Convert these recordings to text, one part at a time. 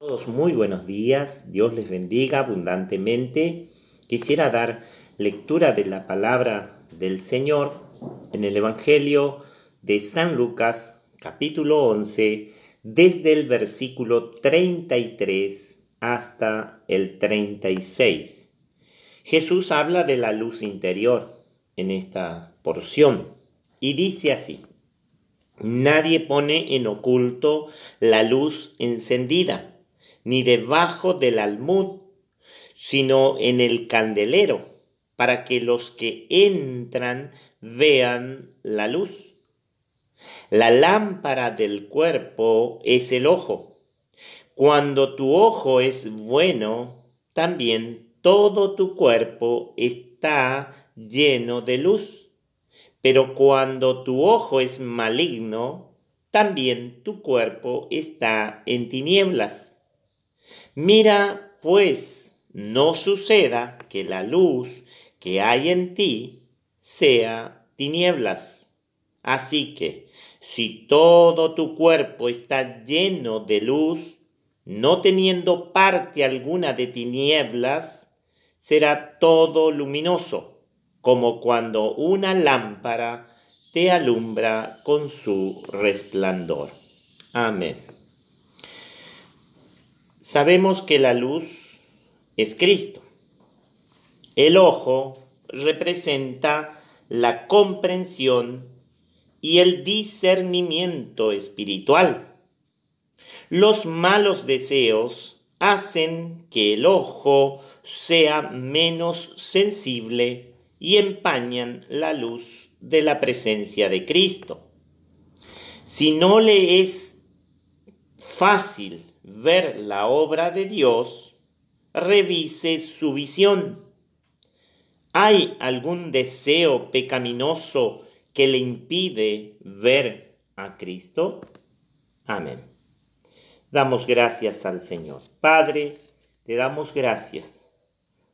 Todos muy buenos días, Dios les bendiga abundantemente. Quisiera dar lectura de la palabra del Señor en el Evangelio de San Lucas capítulo 11, desde el versículo 33 hasta el 36. Jesús habla de la luz interior en esta porción y dice así, nadie pone en oculto la luz encendida ni debajo del almud, sino en el candelero, para que los que entran vean la luz. La lámpara del cuerpo es el ojo. Cuando tu ojo es bueno, también todo tu cuerpo está lleno de luz. Pero cuando tu ojo es maligno, también tu cuerpo está en tinieblas. Mira, pues, no suceda que la luz que hay en ti sea tinieblas. Así que, si todo tu cuerpo está lleno de luz, no teniendo parte alguna de tinieblas, será todo luminoso, como cuando una lámpara te alumbra con su resplandor. Amén. Sabemos que la luz es Cristo. El ojo representa la comprensión y el discernimiento espiritual. Los malos deseos hacen que el ojo sea menos sensible y empañan la luz de la presencia de Cristo. Si no le es fácil ver la obra de Dios, revise su visión. ¿Hay algún deseo pecaminoso que le impide ver a Cristo? Amén. Damos gracias al Señor. Padre, te damos gracias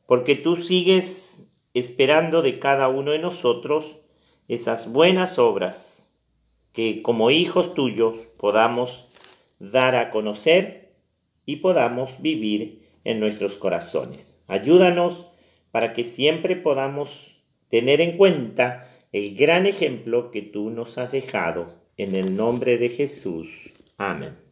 porque tú sigues esperando de cada uno de nosotros esas buenas obras que como hijos tuyos podamos dar a conocer y podamos vivir en nuestros corazones. Ayúdanos para que siempre podamos tener en cuenta el gran ejemplo que tú nos has dejado. En el nombre de Jesús. Amén.